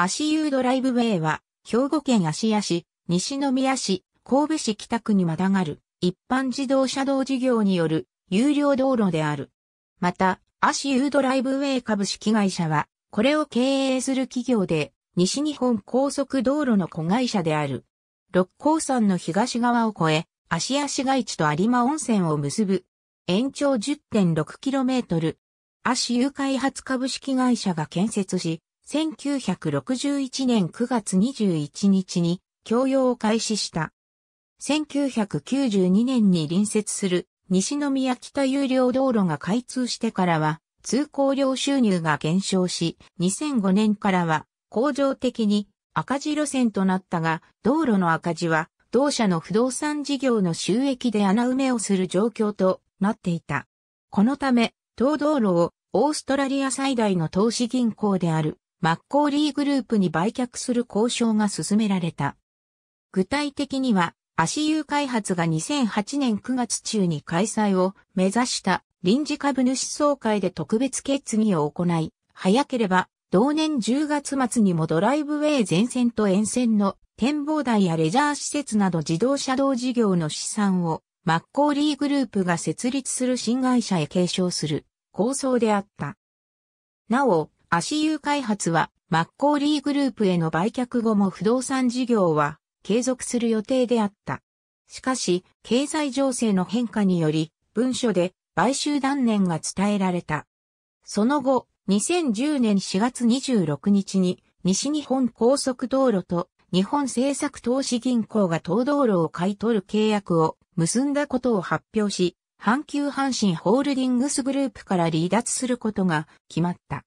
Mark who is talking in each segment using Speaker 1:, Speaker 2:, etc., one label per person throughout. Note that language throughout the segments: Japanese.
Speaker 1: 足湯ドライブウェイは、兵庫県芦屋市、西宮市、神戸市北区にまたがる、一般自動車道事業による、有料道路である。また、足湯ドライブウェイ株式会社は、これを経営する企業で、西日本高速道路の子会社である。六甲山の東側を越え、芦屋市街地と有馬温泉を結ぶ。延長 10.6km。足湯開発株式会社が建設し、1961年9月21日に供用を開始した。1992年に隣接する西宮北有料道路が開通してからは通行料収入が減少し、2005年からは恒常的に赤字路線となったが、道路の赤字は同社の不動産事業の収益で穴埋めをする状況となっていた。このため、東道路をオーストラリア最大の投資銀行であるマッコーリーグループに売却する交渉が進められた。具体的には、足湯開発が2008年9月中に開催を目指した臨時株主総会で特別決議を行い、早ければ同年10月末にもドライブウェイ全線と沿線の展望台やレジャー施設など自動車道事業の資産をマッコーリーグループが設立する新会社へ継承する構想であった。なお、足湯開発は、マッコーリーグループへの売却後も不動産事業は継続する予定であった。しかし、経済情勢の変化により、文書で買収断念が伝えられた。その後、2010年4月26日に、西日本高速道路と日本政策投資銀行が東道路を買い取る契約を結んだことを発表し、阪急阪神ホールディングスグループから離脱することが決まった。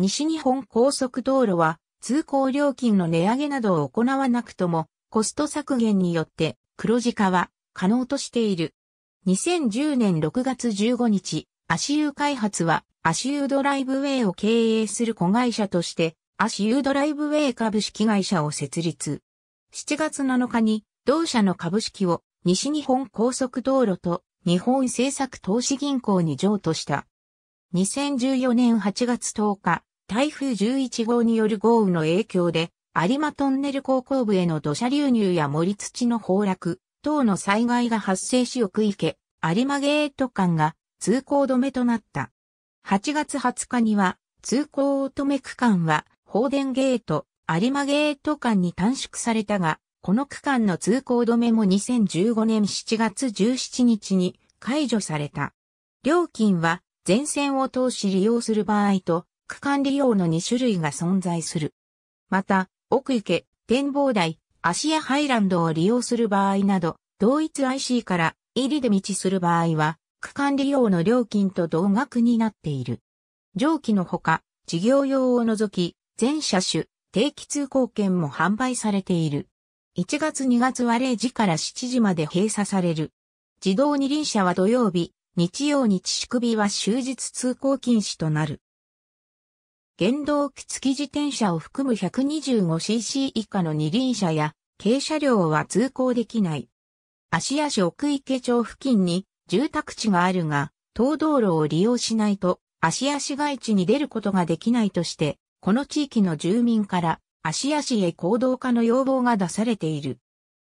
Speaker 1: 西日本高速道路は通行料金の値上げなどを行わなくともコスト削減によって黒字化は可能としている。2010年6月15日、足湯開発は足湯ドライブウェイを経営する子会社として足湯ドライブウェイ株式会社を設立。7月7日に同社の株式を西日本高速道路と日本政策投資銀行に譲渡した。2014年8月10日、台風11号による豪雨の影響で、有馬トンネル高校部への土砂流入や盛り土の崩落、等の災害が発生し奥池、有馬ゲート間が通行止めとなった。8月20日には、通行止め区間は、放電ゲート、有馬ゲート間に短縮されたが、この区間の通行止めも2015年7月17日に解除された。料金は、全線を通し利用する場合と、区間利用の2種類が存在する。また、奥池、展望台、足屋ハイランドを利用する場合など、同一 IC から入りで道する場合は、区間利用の料金と同額になっている。上記のほか、事業用を除き、全車種、定期通行券も販売されている。1月2月は0時から7時まで閉鎖される。自動二輪車は土曜日、日曜日祝日は終日通行禁止となる。原動機付き自転車を含む 125cc 以下の二輪車や軽車両は通行できない。芦屋市奥池町付近に住宅地があるが、東道路を利用しないと芦屋市街地に出ることができないとして、この地域の住民から芦屋市へ行動化の要望が出されている。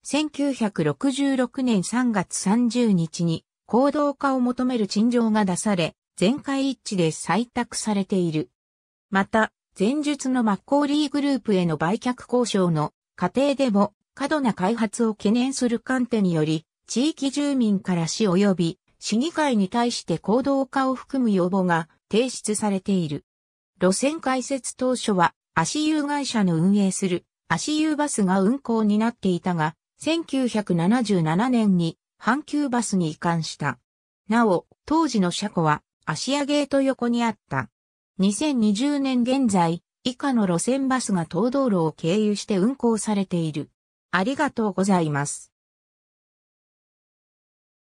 Speaker 1: 1966年3月30日に行動化を求める陳情が出され、全会一致で採択されている。また、前述のマッコーリーグループへの売却交渉の過程でも過度な開発を懸念する観点により、地域住民から市及び市議会に対して行動化を含む要望が提出されている。路線開設当初は、足湯会社の運営する足湯バスが運行になっていたが、1977年に阪急バスに移管した。なお、当時の車庫は足屋ゲート横にあった。2020年現在、以下の路線バスが東道路を経由して運行されている。ありがとうございます。